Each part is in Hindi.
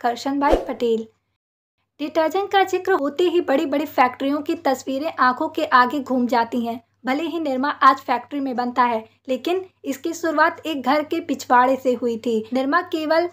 करशन भाई पटेल डिटर्जेंट का जिक्र होते ही बड़ी बड़ी फैक्ट्रियों की तस्वीरें आंखों के आगे घूम जाती हैं भले ही निर्मा आज फैक्ट्री में बनता है लेकिन इसकी शुरुआत एक घर के पिछवाड़े से हुई थी निर्मा केवल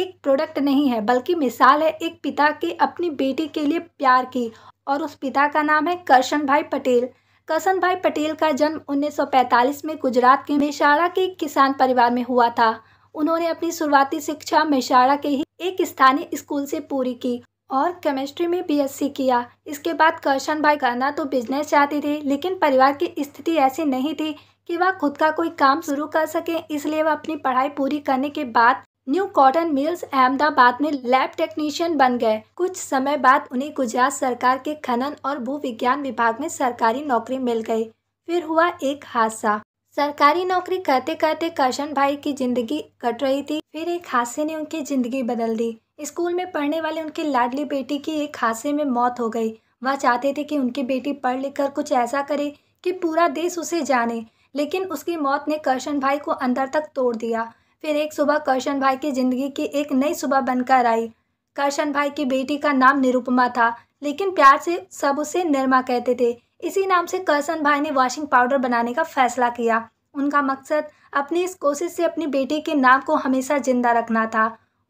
एक प्रोडक्ट नहीं है बल्कि मिसाल है एक पिता के अपनी बेटी के लिए प्यार की और उस पिता का नाम है करशन भाई पटेल करशन भाई पटेल का जन्म 1945 में गुजरात के मेशाड़ा के किसान परिवार में हुआ था उन्होंने अपनी शुरुआती शिक्षा मेशाड़ा के ही एक स्थानीय स्कूल से पूरी की और केमिस्ट्री में बीएससी किया इसके बाद कर्शन भाई करना तो बिजनेस चाहते थे लेकिन परिवार की स्थिति ऐसी नहीं थी कि वह खुद का कोई काम शुरू कर सके इसलिए वह अपनी पढ़ाई पूरी करने के बाद न्यू कॉटन मिल्स अहमदाबाद में लैब टेक्नीशियन बन गए कुछ समय बाद उन्हें गुजरात सरकार के खनन और भू विज्ञान विभाग में सरकारी नौकरी मिल गई फिर हुआ एक हादसा सरकारी नौकरी करते करते करशन भाई की जिंदगी कट रही थी फिर एक हादसे ने उनकी जिंदगी बदल दी स्कूल में पढ़ने वाले उनकी लाडली बेटी की एक हादसे में मौत हो गई वह चाहते थे कि उनकी बेटी पढ़ लिख कर कुछ ऐसा करे कि पूरा देश उसे जाने लेकिन उसकी मौत ने करशन भाई को अंदर तक तोड़ दिया फिर एक सुबह करशन भाई की जिंदगी की एक नई सुबह बनकर आई करशन भाई की बेटी का नाम निरुपमा था लेकिन प्यार से सब उसे निर्मा कहते थे इसी नाम से करसन भाई ने वॉशिंग पाउडर बनाने का फैसला किया उनका मकसद अपनी इस कोशिश से अपनी बेटी के नाम को हमेशा जिंदा रखना था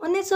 उन्नीस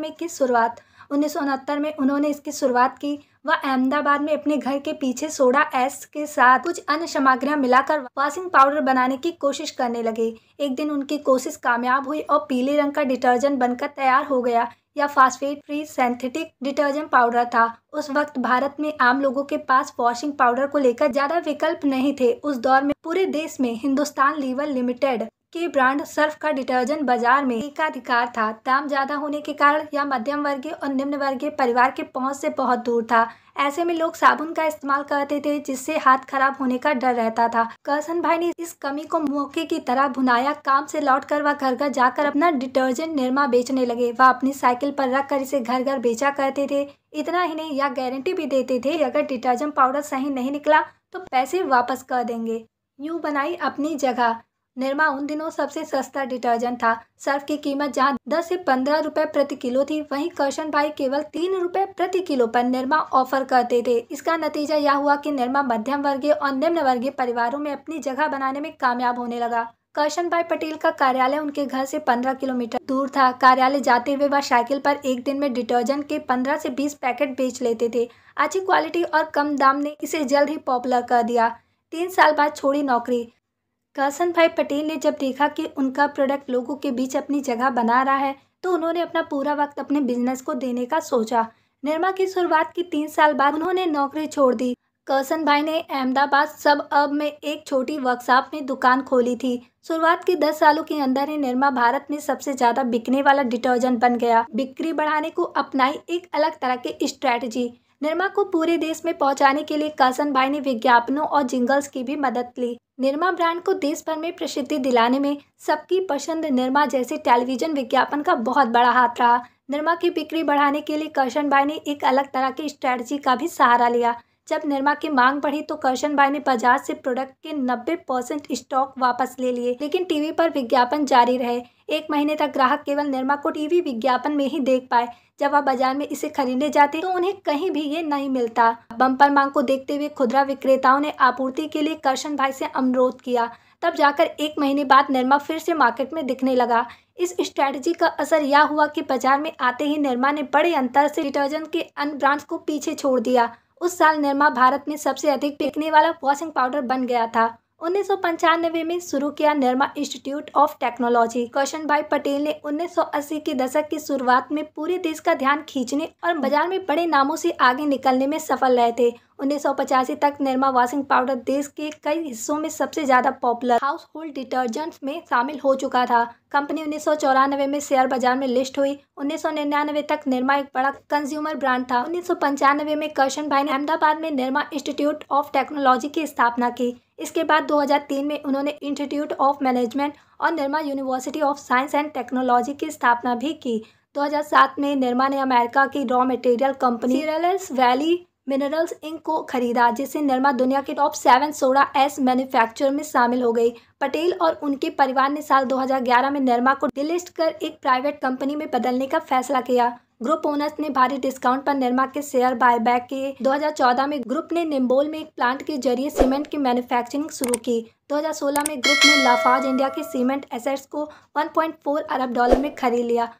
में की शुरुआत उन्नीस में उन्होंने इसकी शुरुआत की वह अहमदाबाद में अपने घर के पीछे सोडा एस के साथ कुछ अन्य सामग्रियां मिलाकर वॉशिंग पाउडर बनाने की कोशिश करने लगे एक दिन उनकी कोशिश कामयाब हुई और पीले रंग का डिटर्जेंट बनकर तैयार हो गया या phosphate free synthetic detergent powder था उस वक्त भारत में आम लोगों के पास वॉशिंग पाउडर को लेकर ज्यादा विकल्प नहीं थे उस दौर में पूरे देश में हिंदुस्तान लीवर लिमिटेड के ब्रांड सर्फ का डिटर्जेंट बाजार में का अधिकार था दाम ज्यादा होने के कारण यह मध्यम वर्गीय और निम्न वर्गीय परिवार के पहुंच से बहुत दूर था ऐसे में लोग साबुन का इस्तेमाल करते थे जिससे हाथ खराब होने का डर रहता था करसन भाई ने इस कमी को मौके की तरह भुनाया काम से लौटकर वह घर घर जाकर अपना डिटर्जेंट निर्मा बेचने लगे वह अपनी साइकिल पर रख कर इसे घर घर बेचा करते थे इतना ही नहीं यह गारंटी भी देते थे अगर डिटर्जेंट पाउडर सही नहीं निकला तो पैसे वापस कर देंगे यूँ बनाई अपनी जगह निर्मा उन दिनों सबसे सस्ता डिटर्जेंट था सर्फ की कीमत जहां 10 से 15 रुपए प्रति किलो थी वहीं कर्शन भाई केवल तीन रुपए प्रति किलो पर निर्मा ऑफर करते थे इसका नतीजा यह हुआ कि निर्मा मध्यम वर्गीय और निम्न वर्गीय परिवारों में अपनी जगह बनाने में कामयाब होने लगा कर्शन भाई पटेल का कार्यालय उनके घर से 15 किलोमीटर दूर था कार्यालय जाते हुए वह साइकिल पर एक दिन में डिटर्जेंट के 15 से 20 पैकेट बेच लेते थे अच्छी क्वालिटी और कम दाम ने इसे जल्द ही पॉपुलर कर दिया तीन साल बाद छोड़ी नौकरी करसन भाई पटेल ने जब देखा कि उनका प्रोडक्ट लोगों के बीच अपनी जगह बना रहा है तो उन्होंने अपना पूरा वक्त अपने बिजनेस को देने का सोचा निर्मा की शुरुआत की तीन साल बाद उन्होंने नौकरी छोड़ दी करसन भाई ने अहमदाबाद सब अब में एक छोटी वर्कशॉप में दुकान खोली थी शुरुआत के दस सालों के अंदर ही निर्मा भारत में सबसे ज्यादा बिकने वाला डिटर्जेंट बन गया बिक्री बढ़ाने को अपनाई एक अलग तरह की स्ट्रेटजी निर्मा को पूरे देश में पहुंचाने के लिए करसन भाई ने विज्ञापनों और जिंगल्स की भी मदद ली निर्मा ब्रांड को देश भर में प्रसिद्धि दिलाने में सबकी पसंद निर्मा जैसे टेलीविजन विज्ञापन का बहुत बड़ा हाथ रहा निर्मा की बिक्री बढ़ाने के लिए कर्शन बाई ने एक अलग तरह की स्ट्रैटी का भी सहारा लिया जब निर्मा की मांग बढ़ी तो कर्शन बाई ने बाजार से प्रोडक्ट के 90 परसेंट स्टॉक वापस ले लिए लेकिन टीवी पर विज्ञापन जारी रहे एक महीने तक ग्राहक केवल निर्मा को टीवी विज्ञापन में ही देख पाए जब वह बाजार में इसे खरीदने जाते तो उन्हें कहीं भी ये नहीं मिलता बम्पर मांग को देखते हुए खुदरा विक्रेताओं ने आपूर्ति के लिए कर्शन भाई से अनुरोध किया तब जाकर एक महीने बाद निर्मा फिर से मार्केट में दिखने लगा इस स्ट्रैटेजी का असर यह हुआ कि बाजार में आते ही निर्मा ने बड़े अंतर से डिटर्जेंट के अन्य ब्रांड्स को पीछे छोड़ दिया उस साल निर्मा भारत में सबसे अधिक बिकने वाला वॉशिंग पाउडर बन गया था उन्नीस में शुरू किया Nirma institute of technology Karsan bhai Patel ने 1980 के दशक की शुरुआत में पूरे देश का ध्यान खींचने और बाजार में बड़े नामों से आगे निकलने में सफल रहे थे उन्नीस तक निरमा वॉशिंग पाउडर देश के कई हिस्सों में सबसे ज़्यादा पॉपुलर हाउस होल्ड डिटर्जेंट्स में शामिल हो चुका था कंपनी उन्नीस में शेयर बाजार में लिस्ट हुई उन्नीस तक निर्मा एक बड़ा कंज्यूमर ब्रांड था उन्नीस में कर्शन भाई ने अहमदाबाद में निर्मा इंस्टीट्यूट ऑफ टेक्नोलॉजी की स्थापना की इसके बाद 2003 में उन्होंने इंस्टीट्यूट ऑफ मैनेजमेंट और Nirma university of science and technology की स्थापना भी की 2007 में निर्मा ने अमेरिका की raw material company Searles Valley Minerals Inc को खरीदा जिससे निर्मा दुनिया के top seven soda ash manufacture में शामिल हो गई पटेल और उनके परिवार ने साल 2011 में निर्मा को डिलिस्ट कर एक प्राइवेट कंपनी में बदलने का फैसला किया ग्रुप ओनर्स ने भारी डिस्काउंट पर निर्मा के शेयर बायबैक किए 2014 में ग्रुप ने निम्बोल में एक प्लांट के जरिए सीमेंट की मैन्युफैक्चरिंग शुरू की 2016 में ग्रुप ने लाफाज इंडिया के सीमेंट एसेट्स को 1.4 अरब डॉलर में खरीद लिया